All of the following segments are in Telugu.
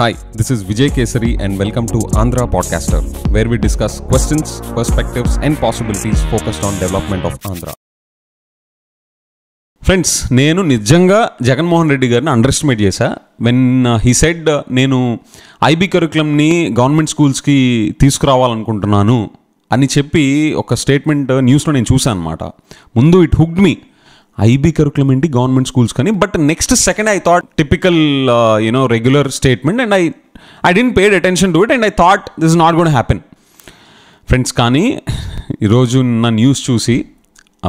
hi this is Vijay Kesari and welcome to Andhra podcaster where we discuss questions perspectives and possibilities focused on development of Andhra friends నేను నిజంగా జగన్మోహన్ రెడ్డి గారిని అండర్ ఎస్టిమేట్ చేశా వెన్ హీ సెడ్ నేను ఐబీ కరికులంని గవర్నమెంట్ స్కూల్స్కి తీసుకురావాలనుకుంటున్నాను అని చెప్పి ఒక స్టేట్మెంట్ న్యూస్లో uh, నేను చూసాను అనమాట ముందు it hooked me IB curriculum ఏంటి గవర్నమెంట్ స్కూల్స్ కానీ but next second I thought typical you know regular statement and I I dent paid attention to it and I thought this not gonna happen friends కానీ ఈరోజు నా న్యూస్ చూసి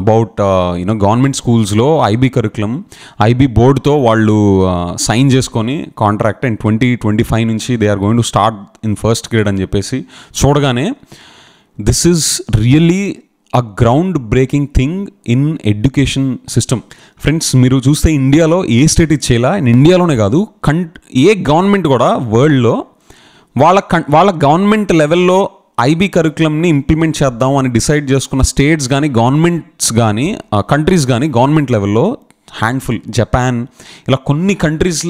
అబౌట్ యూనో గవర్నమెంట్ స్కూల్స్లో ఐబీ కరికులం ఐబీ బోర్డుతో వాళ్ళు సైన్ చేసుకొని contract and twenty twenty five నుంచి they are going to start in first grade అని చెప్పేసి చూడగానే this is really a ground breaking thing in education system friends మీరు చూస్తే ఇండియాలో ఏ స్టేట్ ఇచ్చేలా ఇండియాలోనే కాదు కన్ ఏ గవర్నమెంట్ కూడా వరల్డ్లో వాళ్ళ కన్ వాళ్ళ గవర్నమెంట్ లెవెల్లో ఐబీ కరికులంని ఇంప్లిమెంట్ చేద్దాం అని డిసైడ్ చేసుకున్న స్టేట్స్ కానీ గవర్నమెంట్స్ కానీ కంట్రీస్ కానీ గవర్నమెంట్ లెవెల్లో హ్యాండ్ఫుల్ జపాన్ ఇలా కొన్ని కంట్రీస్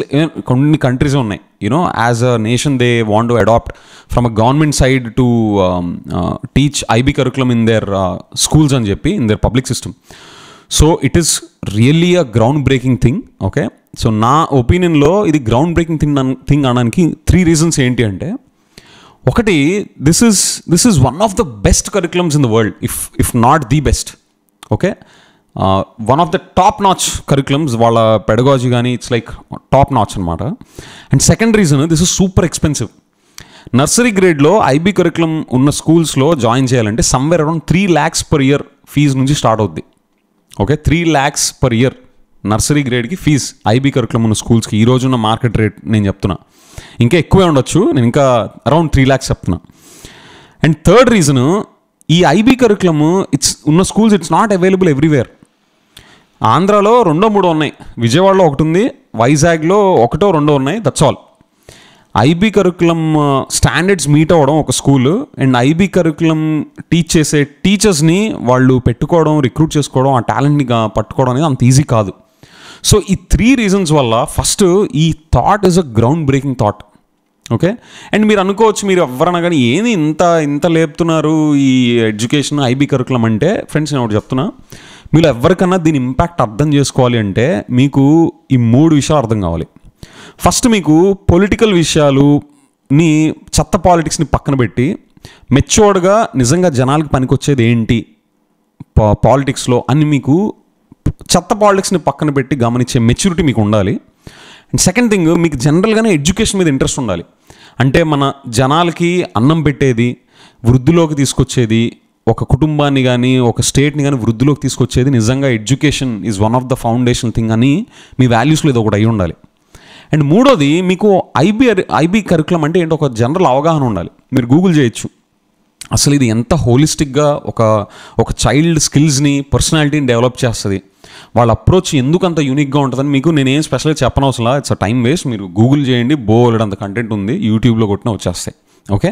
కొన్ని కంట్రీస్ ఉన్నాయి you know as a nation they want to adopt from a government side to teach IB curriculum in their schools అని చెప్పి in their public system so it is really a ground breaking thing okay so నా ఒపీనియన్లో ఇది గ్రౌండ్ బ్రేకింగ్ థింగ్ థింగ్ అనడానికి త్రీ రీజన్స్ ఏంటి అంటే ఒకటి this is this is one of the best curriculums in the world if if not the best okay one of the top notch curriculums వాళ్ళ పెడగాజీ కానీ ఇట్స్ లైక్ టాప్ నాచ్ అనమాట and second reason this is super expensive nursery గ్రేడ్లో ఐబీ కరికులం ఉన్న స్కూల్స్లో జాయిన్ చేయాలంటే somewhere around three lakhs per year fees నుంచి స్టార్ట్ అవుద్ది okay three lakhs per year nursery గ్రేడ్కి ఫీజ్ ఐబీ కరికులం ఉన్న స్కూల్స్కి ఈ రోజున్న మార్కెట్ రేట్ నేను చెప్తున్నా ఇంకా ఎక్కువే ఉండొచ్చు నేను ఇంకా అరౌండ్ త్రీ ల్యాక్స్ చెప్తున్నా అండ్ థర్డ్ రీజను ఈ ఐబీ కరికులము ఇట్స్ ఉన్న schools it's not available everywhere ఆంధ్రాలో రెండో మూడో ఉన్నాయి విజయవాడలో ఒకటి ఉంది వైజాగ్లో ఒకటో రెండో ఉన్నాయి that's all IB curriculum standards meet అవ్వడం ఒక school and IB curriculum teach చేసే టీచర్స్ని వాళ్ళు పెట్టుకోవడం రిక్రూట్ చేసుకోవడం ఆ టాలెంట్ని పట్టుకోవడం అనేది అంత ఈజీ కాదు సో ఈ త్రీ రీజన్స్ వల్ల ఫస్ట్ ఈ thought is a ground breaking thought okay and మీరు అనుకోవచ్చు మీరు ఎవరన్నా కానీ ఏమి ఇంత ఇంత లేపుతున్నారు ఈ ఎడ్యుకేషన్ ఐబీ కరికులం అంటే ఫ్రెండ్స్ నేను ఒకటి చెప్తున్నా మీరు ఎవరికన్నా దీని ఇంపాక్ట్ అర్థం చేసుకోవాలి అంటే మీకు ఈ మూడు విషయాలు అర్థం కావాలి ఫస్ట్ మీకు పొలిటికల్ విషయాలు చెత్త పాలిటిక్స్ని పక్కన పెట్టి మెచ్యూర్డ్గా నిజంగా జనాలకు పనికొచ్చేది ఏంటి పా పాలిటిక్స్లో అని మీకు చెత్త పాలిటిక్స్ని పక్కన పెట్టి గమనించే మెచ్యూరిటీ మీకు ఉండాలి అండ్ సెకండ్ థింగ్ మీకు జనరల్గానే ఎడ్యుకేషన్ మీద ఇంట్రెస్ట్ ఉండాలి అంటే మన జనాలకి అన్నం పెట్టేది వృద్ధిలోకి తీసుకొచ్చేది ఒక కుటుంబాన్ని కానీ ఒక స్టేట్ని కానీ వృద్ధిలోకి తీసుకొచ్చేది నిజంగా education is one of the foundation thing అని మీ వాల్యూస్లో ఇది ఒకటి అయి ఉండాలి అండ్ మూడోది మీకు ఐబీ ఐబీ కరికులం అంటే ఏంటో ఒక జనరల్ అవగాహన ఉండాలి మీరు గూగుల్ చేయొచ్చు అసలు ఇది ఎంత హోలిస్టిక్గా ఒక ఒక చైల్డ్ స్కిల్స్ని పర్సనాలిటీని డెవలప్ చేస్తుంది వాళ్ళ అప్రోచ్ ఎందుకు అంత యూనిక్గా ఉంటుందని మీకు నేనేం స్పెషల్గా చెప్పనవసరం ఇట్స్ టైం వేస్ట్ మీరు గూగుల్ చేయండి బోలెడంత కంటెంట్ ఉంది యూట్యూబ్లో కొట్టిన వచ్చేస్తాయి ఓకే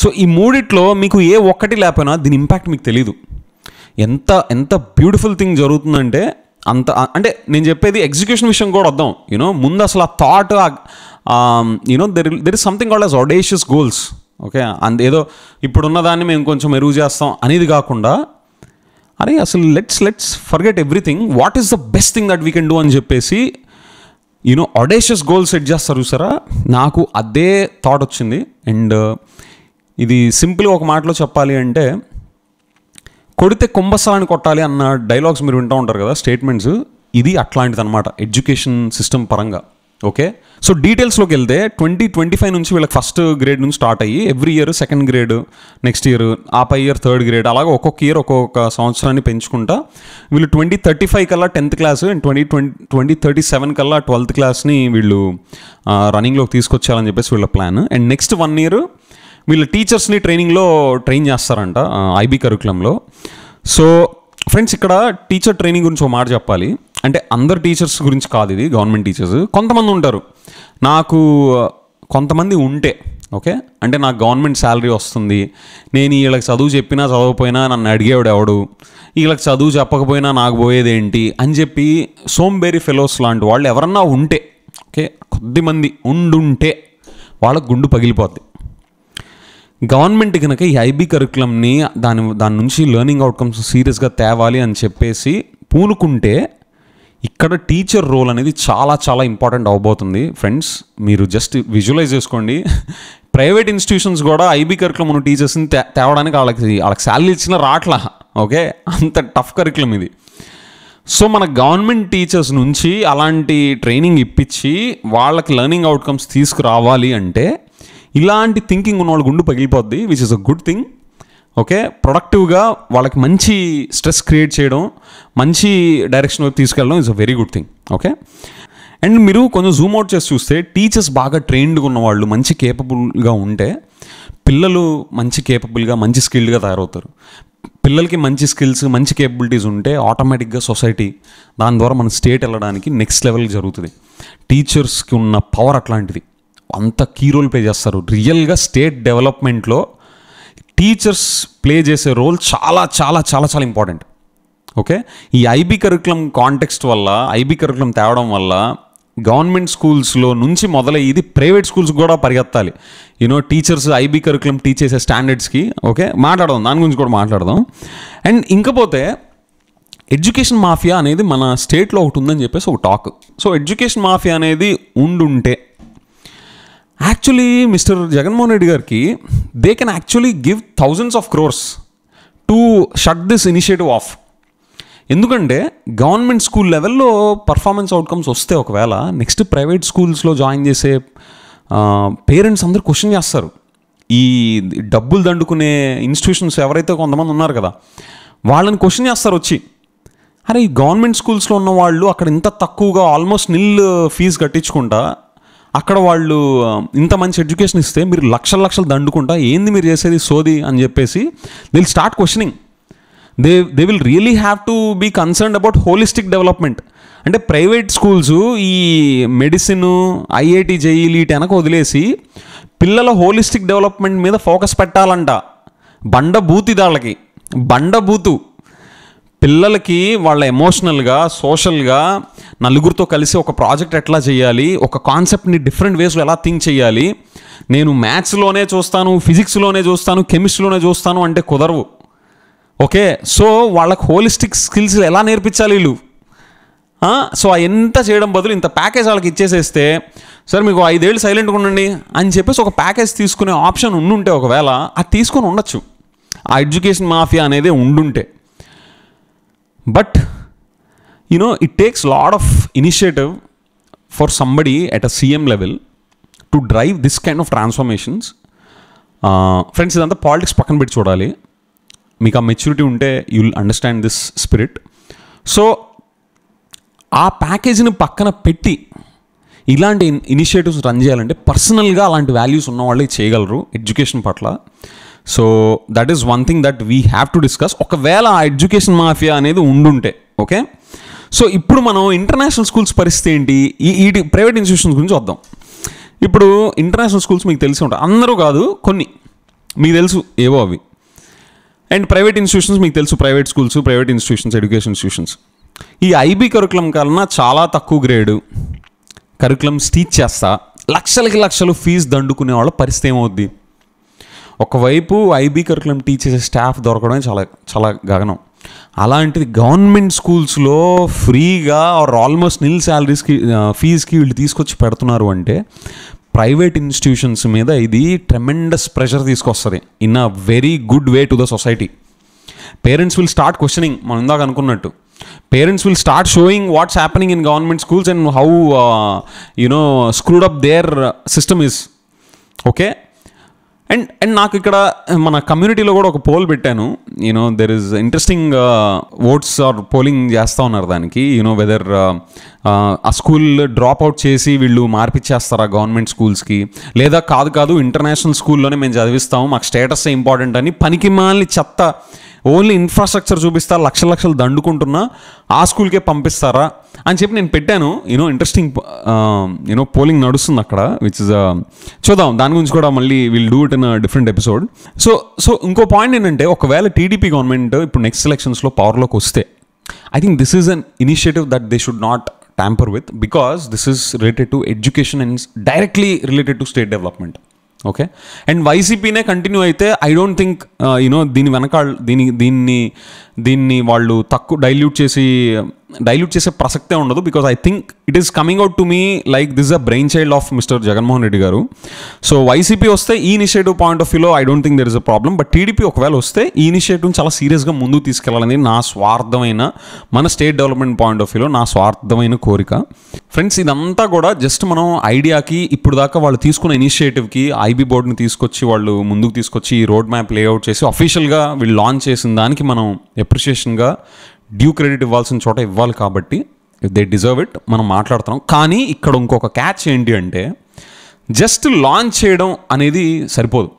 సో ఈ మూడిట్లో మీకు ఏ ఒక్కటి లేకపోయినా దీని ఇంపాక్ట్ మీకు తెలీదు ఎంత ఎంత బ్యూటిఫుల్ థింగ్ జరుగుతుందంటే అంత అంటే నేను చెప్పేది ఎగ్జిక్యూషన్ విషయం కూడా వద్దాం యూనో ముందు అసలు ఆ thought you know there there is something call as audacious goals okay అంత ఏదో ఇప్పుడున్న దాన్ని మేము కొంచెం మెరుగు చేస్తాం అనేది కాకుండా అరే అసలు let's let's forget everything what is the best thing that we can do అని చెప్పేసి యూనో అడేషియస్ గోల్ సెట్ చేస్తారు చూసారా నాకు అదే థాట్ వచ్చింది అండ్ uh, ఇది సింపుల్గా ఒక మాటలో చెప్పాలి అంటే కొడితే కుంభస్థలాన్ని కొట్టాలి అన్న డైలాగ్స్ మీరు వింటూ ఉంటారు కదా స్టేట్మెంట్స్ ఇది అట్లాంటిది అనమాట ఎడ్యుకేషన్ సిస్టమ్ పరంగా ఓకే సో డీటెయిల్స్లోకి వెళ్తే ట్వంటీ ట్వంటీ ఫైవ్ నుంచి వీళ్ళకి ఫస్ట్ గ్రేడ్ నుంచి స్టార్ట్ అయ్యి every year second grade next year ఆ పై ఇయర్ థర్డ్ గ్రేడ్ అలాగే ఒక్కొక్క ఇయర్ ఒక్కొక్క సంవత్సరాన్ని పెంచుకుంటా వీళ్ళు ట్వంటీ థర్టీ ఫైవ్ కల్లా tenth class and twenty twenty twenty thirty seven కల్లా ట్వెల్త్ క్లాస్ని వీళ్ళు రన్నింగ్లోకి తీసుకొచ్చారని చెప్పేసి వీళ్ళ plan and next one year వీళ్ళ టీచర్స్ని ట్రైనింగ్లో ట్రైన్ చేస్తారంట ఐబీ కరికులంలో సో ఫ్రెండ్స్ ఇక్కడ టీచర్ ట్రైనింగ్ గురించి ఒక మాట చెప్పాలి అంటే అందరు టీచర్స్ గురించి కాదు ఇది గవర్నమెంట్ టీచర్స్ కొంతమంది ఉంటారు నాకు కొంతమంది ఉంటే ఓకే అంటే నాకు గవర్నమెంట్ శాలరీ వస్తుంది నేను వీళ్ళకి చదువు చెప్పినా చదవకపోయినా నన్ను అడిగేవాడు ఎవడు వీళ్ళకి చదువు చెప్పకపోయినా నాకు పోయేదేంటి అని చెప్పి సోంబేరి ఫెలోస్ లాంటి వాళ్ళు ఎవరన్నా ఉంటే ఓకే కొద్దిమంది ఉండుంటే వాళ్ళకు గుండు పగిలిపోద్ది గవర్నమెంట్ కనుక ఈ ఐబీ కరికులంని దాని దాని నుంచి లెర్నింగ్ అవుట్కమ్స్ సీరియస్గా తేవాలి అని చెప్పేసి పూనుకుంటే ఇక్కడ టీచర్ రోల్ అనేది చాలా చాలా ఇంపార్టెంట్ అవబోతుంది ఫ్రెండ్స్ మీరు జస్ట్ విజువలైజ్ చేసుకోండి ప్రైవేట్ ఇన్స్టిట్యూషన్స్ కూడా ఐబీ కరికులం ఉన్న టీచర్స్ని తే తేవడానికి వాళ్ళకి వాళ్ళకి శాలరీ ఇచ్చిన రాట్లా ఓకే అంత టఫ్ కరికులం ఇది సో మన గవర్నమెంట్ టీచర్స్ నుంచి అలాంటి ట్రైనింగ్ ఇప్పించి వాళ్ళకి లెర్నింగ్ అవుట్కమ్స్ తీసుకురావాలి అంటే ఇలాంటి థింకింగ్ ఉన్న వాళ్ళ గుండు పగిలిపోద్ది which is a good thing okay ప్రొడక్టివ్గా వాళ్ళకి మంచి స్ట్రెస్ క్రియేట్ చేయడం మంచి డైరెక్షన్ వైపు తీసుకెళ్ళడం is a very good thing okay and మీరు కొంచెం జూమ్ అవుట్ చేసి చూస్తే టీచర్స్ బాగా ట్రైన్డ్గా ఉన్నవాళ్ళు మంచి కేపబుల్గా ఉంటే పిల్లలు మంచి కేపబుల్గా మంచి స్కిల్డ్గా తయారవుతారు పిల్లలకి మంచి స్కిల్స్ మంచి కేపబిలిటీస్ ఉంటే ఆటోమేటిక్గా సొసైటీ దాని ద్వారా మన స్టేట్ వెళ్ళడానికి నెక్స్ట్ లెవెల్ జరుగుతుంది టీచర్స్కి ఉన్న పవర్ అట్లాంటిది అంత కీ రోల్ ప్లే చేస్తారు రియల్గా స్టేట్ డెవలప్మెంట్లో టీచర్స్ ప్లే చేసే రోల్ చాలా చాలా చాలా చాలా ఇంపార్టెంట్ ఓకే ఈ ఐబీ కరికులం కాంటెక్స్ట్ వల్ల ఐబీ కరికులం తేవడం వల్ల గవర్నమెంట్ స్కూల్స్లో నుంచి మొదలై ఇది ప్రైవేట్ స్కూల్స్ కూడా పరిగెత్తాలి you know teachers IB curriculum teach చేసే స్టాండర్డ్స్కి ఓకే మాట్లాడదాం దాని గురించి కూడా మాట్లాడదాం అండ్ ఇంకపోతే ఎడ్యుకేషన్ మాఫియా అనేది మన స్టేట్లో ఒకటి ఉందని చెప్పేసి ఒక టాక్ సో ఎడ్యుకేషన్ మాఫియా అనేది ఉండుంటే యాక్చువల్లీ మిస్టర్ జగన్మోహన్ రెడ్డి గారికి they can actually give thousands of crores to shut this initiative off ఎందుకంటే గవర్నమెంట్ స్కూల్ లెవెల్లో పర్ఫార్మెన్స్ అవుట్కమ్స్ వస్తే ఒకవేళ నెక్స్ట్ ప్రైవేట్ స్కూల్స్లో జాయిన్ చేసే పేరెంట్స్ అందరూ క్వశ్చన్ చేస్తారు ఈ డబ్బులు దండుకునే ఇన్స్టిట్యూషన్స్ ఎవరైతే కొంతమంది ఉన్నారు కదా వాళ్ళని క్వశ్చన్ చేస్తారు వచ్చి అరే ఈ గవర్నమెంట్ స్కూల్స్లో ఉన్న వాళ్ళు అక్కడ ఇంత తక్కువగా ఆల్మోస్ట్ నిల్ ఫీజు కట్టించుకుంటా అక్కడ వాళ్ళు ఇంత మంచి ఎడ్యుకేషన్ ఇస్తే మీరు లక్షల లక్షలు దండుకుంటా ఏంది మీరు చేసేది సోది అని చెప్పేసి they'll start questioning they they will really have to be concerned about holistic development అంటే ప్రైవేట్ స్కూల్స్ ఈ మెడిసిన్ ఐఐటి జేఈలు వీటి వెనక వదిలేసి పిల్లల హోలిస్టిక్ డెవలప్మెంట్ మీద ఫోకస్ పెట్టాలంట బండబూతి దాళ్ళకి బండబూతు పిల్లలకి వాళ్ళ ఎమోషనల్గా సోషల్గా నలుగురితో కలిసి ఒక ప్రాజెక్ట్ ఎట్లా చేయాలి ఒక కాన్సెప్ట్ని డిఫరెంట్ వేస్లో ఎలా థింక్ చేయాలి నేను మ్యాథ్స్లోనే చూస్తాను ఫిజిక్స్లోనే చూస్తాను కెమిస్ట్రీలోనే చూస్తాను అంటే కుదరవు ఓకే సో వాళ్ళకి హోలిస్టిక్ స్కిల్స్ ఎలా నేర్పించాలి వీళ్ళు సో ఎంత చేయడం బదులు ఇంత ప్యాకేజ్ వాళ్ళకి ఇచ్చేసేస్తే సరే మీకు ఐదేళ్ళు సైలెంట్గా ఉండండి అని చెప్పేసి ఒక ప్యాకేజ్ తీసుకునే ఆప్షన్ ఉండుంటే ఒకవేళ అది తీసుకొని ఉండొచ్చు ఆ ఎడ్యుకేషన్ మాఫియా అనేది ఉండుంటే but you know it takes lot of initiative for somebody at a CM level to drive this kind of transformations friends ఇదంతా పాలిటిక్స్ పక్కన పెట్టి చూడాలి మీకు ఆ మెచ్యూరిటీ ఉంటే you'll understand this spirit so ఆ ప్యాకేజీని పక్కన పెట్టి ఇలాంటి ఇనిషియేటివ్స్ రన్ చేయాలంటే పర్సనల్గా అలాంటి వాల్యూస్ ఉన్న వాళ్ళే చేయగలరు ఎడ్యుకేషన్ పట్ల so that is one thing that we have to discuss ఒకవేళ ఆ ఎడ్యుకేషన్ మాఫియా అనేది ఉండుంటే ఓకే సో ఇప్పుడు మనం ఇంటర్నేషనల్ స్కూల్స్ పరిస్థితి ఏంటి ఈ ఈ ప్రైవేట్ ఇన్స్టిట్యూషన్స్ గురించి వద్దాం ఇప్పుడు ఇంటర్నేషనల్ స్కూల్స్ మీకు తెలిసి ఉంటాయి అందరూ కాదు కొన్ని మీకు తెలుసు ఏవో అవి అండ్ ప్రైవేట్ ఇన్స్టిట్యూషన్స్ మీకు తెలుసు private schools private institutions education institutions ఈ ఐబీ కరికులం కన్నా చాలా తక్కువ గ్రేడు కరికులమ్స్ టీచ్ చేస్తా లక్షలకి లక్షలు ఫీజు దండుకునే వాళ్ళ పరిస్థితి ఏమవుద్ది ఒకవైపు ఐబీ కరికులం టీచ్ చేసే స్టాఫ్ దొరకడం చాలా చాలా గగనం అలాంటిది గవర్నమెంట్ స్కూల్స్లో ఫ్రీగా ఆర్ ఆల్మోస్ట్ నిల్ శాలరీస్కి ఫీజుకి వీళ్ళు తీసుకొచ్చి పెడుతున్నారు అంటే ప్రైవేట్ ఇన్స్టిట్యూషన్స్ మీద ఇది ట్రెమెండస్ ప్రెషర్ తీసుకొస్తుంది in a very good way to the society parents will start questioning మనం ఇందాక అనుకున్నట్టు parents will start showing what's happening in government schools and how you know screwed up their system is okay and and నాకు ఇక్కడ eh, మన కమ్యూనిటీలో కూడా ఒక పోల్ పెట్టాను you know there is interesting votes are polling చేస్తూ ఉన్నారు దానికి యూనో వెదర్ uh, uh, ఆ స్కూల్ డ్రాప్ అవుట్ చేసి వీళ్ళు మార్పిచ్చేస్తారా గవర్నమెంట్ స్కూల్స్కి లేదా కాదు కాదు ఇంటర్నేషనల్ స్కూల్లోనే మేము చదివిస్తాము మాకు స్టేటస్ ఇంపార్టెంట్ అని పనికి మాలిన చెత్త ఓన్లీ ఇన్ఫ్రాస్ట్రక్చర్ చూపిస్తా లక్ష లక్షలు దండుకుంటున్నా ఆ స్కూల్కే పంపిస్తారా అని చెప్పి నేను పెట్టాను యూనో ఇంట్రెస్టింగ్ యూనో పోలింగ్ నడుస్తుంది అక్కడ విచ్ ఇస్ uh, చూద్దాం దాని గురించి కూడా మళ్ళీ will do it in different episode so so ఇంకో పాయింట్ ఏంటంటే ఒకవేళ టీడీపీ గవర్నమెంట్ ఇప్పుడు నెక్స్ట్ ఎలక్షన్స్లో పవర్లోకి వస్తే I think this is an initiative that they should not tamper with because this is related to education and directly related to state development okay and వైసీపీనే కంటిన్యూ అయితే ఐ డోంట్ థింక్ యూనో దీని వెనక దీని దీన్ని దీన్ని వాళ్ళు తక్కువ డైల్యూట్ చేసి డైల్యూట్ చేసే ప్రసక్తే ఉండదు because I think it is coming out to me like this a brain child of mister Jaganmohan Reddy garu so YCP వస్తే ఈ ఇనిషియేటివ్ పాయింట్ ఆఫ్ వ్యూలో I don't think there is a problem but TDP ఒకవేళ వస్తే ఈ ఇనిషియేటివ్ని చాలా సీరియస్గా ముందుకు తీసుకెళ్ళాలని నా స్వార్థమైన మన స్టేట్ డెవలప్మెంట్ పాయింట్ ఆఫ్ వ్యూలో నా స్వార్థమైన కోరిక ఫ్రెండ్స్ ఇదంతా కూడా జస్ట్ మనం ఐడియాకి ఇప్పుడు దాకా వాళ్ళు తీసుకున్న ఇనిషియేటివ్కి ఐబీ బోర్డుని తీసుకొచ్చి వాళ్ళు ముందుకు తీసుకొచ్చి ఈ రోడ్ మ్యాప్ లేఅవుట్ చేసి అఫీషియల్గా వీళ్ళు లాంచ్ చేసిన దానికి మనం ఎప్రిషియేషన్గా డ్యూ క్రెడిట్ ఇవ్వాల్సిన చోట ఇవ్వాలి కాబట్టి ఇఫ్ దే డిజర్వ్ ఇట్ మనం మాట్లాడుతున్నాం కానీ ఇక్కడ ఇంకొక క్యాచ్ ఏంటి అంటే జస్ట్ లాంచ్ చేయడం అనేది సరిపోదు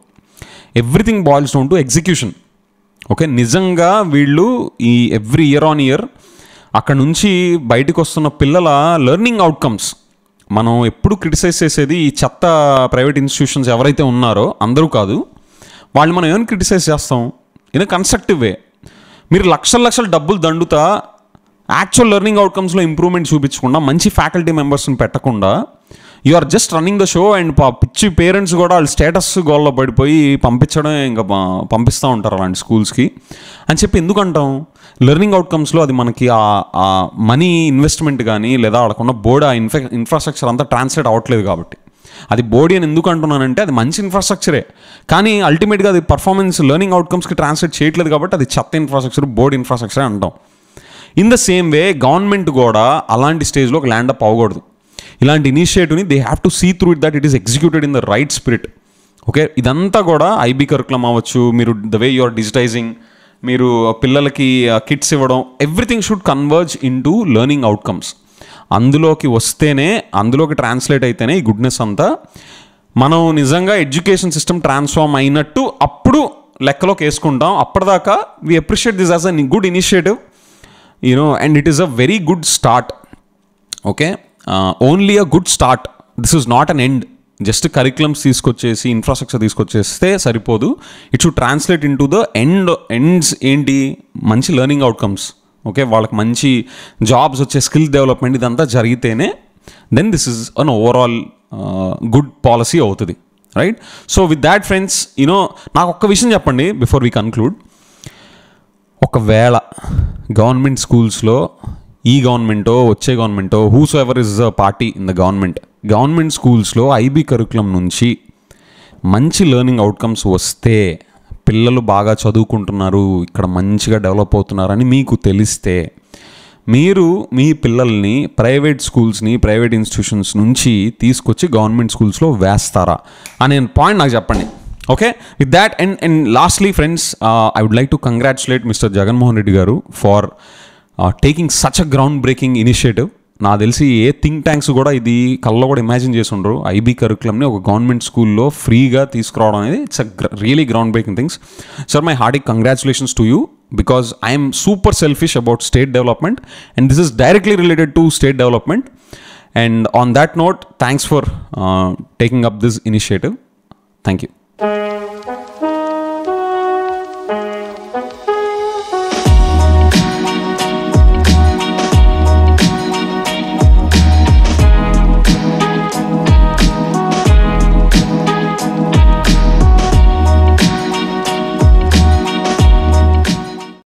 everything boils down to execution okay నిజంగా వీళ్ళు ఈ ఎవ్రీ ఇయర్ ఆన్ ఇయర్ అక్కడ నుంచి బయటకు వస్తున్న పిల్లల లెర్నింగ్ అవుట్కమ్స్ మనం ఎప్పుడు క్రిటిసైజ్ చేసేది ఈ చెత్త ప్రైవేట్ ఇన్స్టిట్యూషన్స్ ఎవరైతే ఉన్నారో అందరూ కాదు వాళ్ళు మనం ఏమైనా క్రిటిసైజ్ చేస్తాం ఇన్ కన్స్ట్రక్టివ్ వే మీరు లక్షల లక్షల డబ్బులు దండుతా యాక్చువల్ లెర్నింగ్ అవుట్కమ్స్లో ఇంప్రూవ్మెంట్ చూపించకుండా మంచి ఫ్యాకల్టీ మెంబర్స్ని పెట్టకుండా you are just running the show and పా పిచ్చి పేరెంట్స్ కూడా వాళ్ళ స్టేటస్ గోల్లో పడిపోయి పంపించడం ఇంకా పంపిస్తూ ఉంటారు అలాంటి స్కూల్స్కి అని చెప్పి ఎందుకంటాం లెర్నింగ్ అవుట్కమ్స్లో అది మనకి ఆ మనీ ఇన్వెస్ట్మెంట్ కానీ లేదా వాళ్ళకున్న బోర్డు ఆ ఇన్ఫ్రా ఇన్ఫ్రాస్ట్రక్చర్ అంతా ట్రాన్స్లేట్ అవ్వట్లేదు కాబట్టి అది బోడీ అని ఎందుకు అంటున్నానంటే అది మంచి ఇన్ఫ్రాస్ట్రక్చరే కానీ అల్టిమేట్గా అది పర్ఫార్మెన్స్ లెర్నింగ్ అవుట్కమ్స్కి ట్రాన్స్లేట్ చేయట్లేదు కాబట్టి అది చెత్త ఇన్ఫ్రాస్ట్రక్చర్ బోర్డ్ ఇన్ఫ్రాస్ట్రక్చర్ అంటాం in the same way government కూడా అలాంటి స్టేజ్లో ఒక ల్యాండ్ అప్ అవ్వకూడదు ఇలాంటి ఇనిషియేటివ్ని they have to see through it that it is executed in the right spirit okay ఇదంతా కూడా ఐబీ కరికులం అవ్వచ్చు మీరు the way you are digitising మీరు పిల్లలకి కిట్స్ uh, ఇవ్వడం everything should converge into learning outcomes అందులోకి వస్తేనే అందులోకి ట్రాన్స్లేట్ అయితేనే ఈ గుడ్నెస్ అంతా మనం నిజంగా ఎడ్యుకేషన్ సిస్టమ్ ట్రాన్స్ఫార్మ్ అయినట్టు అప్పుడు లెక్కలోకి వేసుకుంటాం అప్పటిదాకా we appreciate this as a good initiative you know and it is a very good start okay only a good start this is not an end just curriculums తీసుకొచ్చేసి ఇన్ఫ్రాస్ట్రక్చర్ తీసుకొచ్చేస్తే సరిపోదు it should translate into the end ends ఏంటి మంచి లెర్నింగ్ అవుట్కమ్స్ ఓకే వాళ్ళకి మంచి జాబ్స్ వచ్చే స్కిల్ డెవలప్మెంట్ ఇదంతా జరిగితేనే then this is an overall good policy అవుతుంది right so with that friends you know నాకు ఒక్క విషయం చెప్పండి బిఫోర్ వీ కన్క్లూడ్ ఒకవేళ గవర్నమెంట్ స్కూల్స్లో ఈ గవర్నమెంటో వచ్చే గవర్నమెంటో whose ever is a party in the government government స్కూల్స్లో ఐబీ కరికులం నుంచి మంచి లెర్నింగ్ అవుట్కమ్స్ వస్తే పిల్లలు బాగా చదువుకుంటున్నారు ఇక్కడ మంచిగా డెవలప్ అవుతున్నారని మీకు తెలిస్తే మీరు మీ పిల్లల్ని ప్రైవేట్ స్కూల్స్ని ప్రైవేట్ ఇన్స్టిట్యూషన్స్ నుంచి తీసుకొచ్చి గవర్నమెంట్ స్కూల్స్లో వేస్తారా అనే పాయింట్ నాకు చెప్పండి okay with that and and lastly friends I would like to congratulate mister Jaganmohan Reddy garu for taking such a ground breaking initiative నా తెలిసి ఏ థింక్ ట్యాంక్స్ కూడా ఇది కళ్ళలో కూడా ఇమాజిన్ చేసి ఉండరు ఐబీ కరికులంని ఒక గవర్నమెంట్ స్కూల్లో ఫ్రీగా తీసుకురావడం అనేది it's a really ground breaking things sir my హార్డిక్ congratulations to you because I'm super selfish about state development and this is directly related to state development and on that note thanks for taking up this initiative thank you